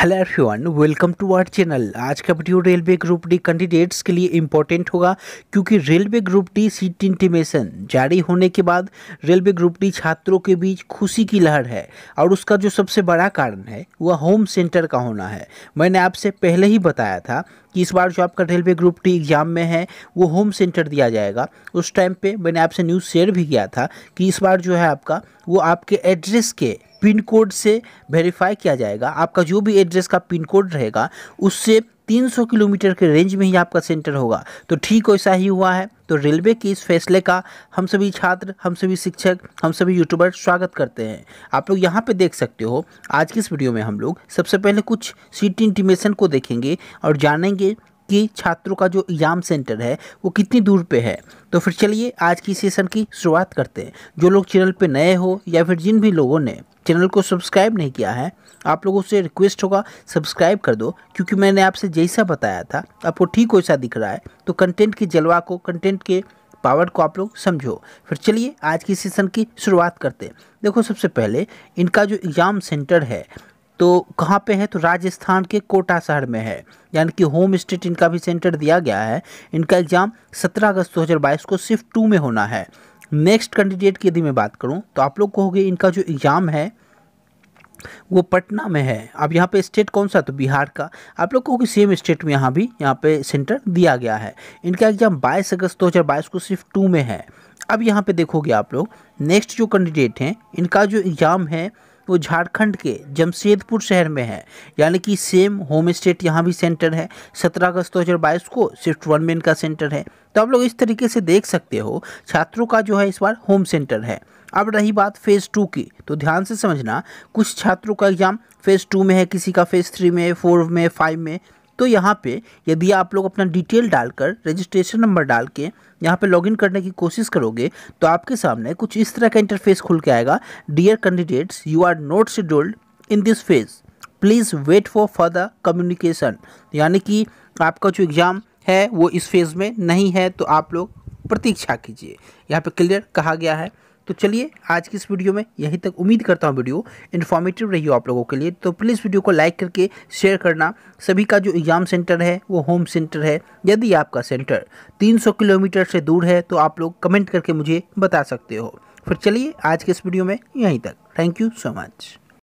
hello everyone welcome to our channel आज का video railway group D candidates के लिए इम्पोर्टेंट होगा क्योंकि railway group D seat intimation जारी होने के बाद रेलवे ग्रुप डी छात्रों के बीच खुशी की लहर है और उसका जो सबसे बड़ा कारण है वह होम सेंटर का होना है मैंने आपसे पहले ही बताया था कि इस बार जो आपका रेलवे ग्रुप डी एग्ज़ाम में है वो होम सेंटर दिया जाएगा उस टाइम पर मैंने आपसे न्यूज़ शेयर भी किया था कि इस बार जो है आपका वो आपके एड्रेस के पिन कोड से वेरीफाई किया जाएगा आपका जो भी एड्रेस का पिन कोड रहेगा उससे 300 किलोमीटर के रेंज में ही आपका सेंटर होगा तो ठीक वैसा ही हुआ है तो रेलवे के इस फैसले का हम सभी छात्र हम सभी शिक्षक हम सभी यूट्यूबर स्वागत करते हैं आप लोग यहाँ पे देख सकते हो आज की इस वीडियो में हम लोग सबसे पहले कुछ सीट इंटीमेशन को देखेंगे और जानेंगे कि छात्रों का जो एग्ज़ाम सेंटर है वो कितनी दूर पे है तो फिर चलिए आज की सेशन की शुरुआत करते हैं जो लोग चैनल पे नए हो या फिर जिन भी लोगों ने चैनल को सब्सक्राइब नहीं किया है आप लोगों से रिक्वेस्ट होगा सब्सक्राइब कर दो क्योंकि मैंने आपसे जैसा बताया था आपको ठीक वैसा दिख रहा है तो कंटेंट के जलवा को कंटेंट के पावर को आप लोग समझो फिर चलिए आज की सेशन की शुरुआत करते हैं देखो सबसे पहले इनका जो एग्ज़ाम सेंटर है तो कहाँ पे है तो राजस्थान के कोटा शहर में है यानी कि होम स्टेट इनका भी सेंटर दिया गया है इनका एग्ज़ाम 17 अगस्त 2022 को सिर्फ टू में होना है नेक्स्ट कैंडिडेट की यदि मैं बात करूँ तो आप लोग कहोगे इनका जो एग्ज़ाम है वो पटना में है अब यहाँ पे स्टेट कौन सा तो बिहार का आप लोग कहोगे सेम स्टेट में यहाँ भी यहाँ पे सेंटर दिया गया है इनका एग्ज़ाम 22 अगस्त 2022 को सिर्फ टू में है अब यहाँ पे देखोगे आप लोग नेक्स्ट जो कैंडिडेट हैं इनका जो एग्ज़ाम है वो झारखंड के जमशेदपुर शहर में है यानी कि सेम होम स्टेट यहाँ भी सेंटर है सत्रह अगस्त दो हज़ार बाईस को शिफ्ट वन में इनका सेंटर है तो आप लोग इस तरीके से देख सकते हो छात्रों का जो है इस बार होम सेंटर है अब रही बात फेज़ टू की तो ध्यान से समझना कुछ छात्रों का एग्ज़ाम फेज़ टू में है किसी का फेज़ थ्री में फोर में फाइव में तो यहाँ पे यदि आप लोग अपना डिटेल डालकर रजिस्ट्रेशन नंबर डाल के यहाँ पे लॉगिन करने की कोशिश करोगे तो आपके सामने कुछ इस तरह का इंटरफेस खुल के आएगा dear candidates you are not scheduled in this phase please wait for further communication यानी कि आपका जो एग्ज़ाम है वो इस फेज़ में नहीं है तो आप लोग प्रतीक्षा कीजिए यहाँ पे क्लियर कहा गया है तो चलिए आज की इस वीडियो में यहीं तक उम्मीद करता हूँ वीडियो इन्फॉर्मेटिव रही हो आप लोगों के लिए तो प्लीज़ वीडियो को लाइक करके शेयर करना सभी का जो एग्ज़ाम सेंटर है वो होम सेंटर है यदि आपका सेंटर 300 किलोमीटर से दूर है तो आप लोग कमेंट करके मुझे बता सकते हो फिर चलिए आज के इस वीडियो में यहीं तक थैंक यू सो मच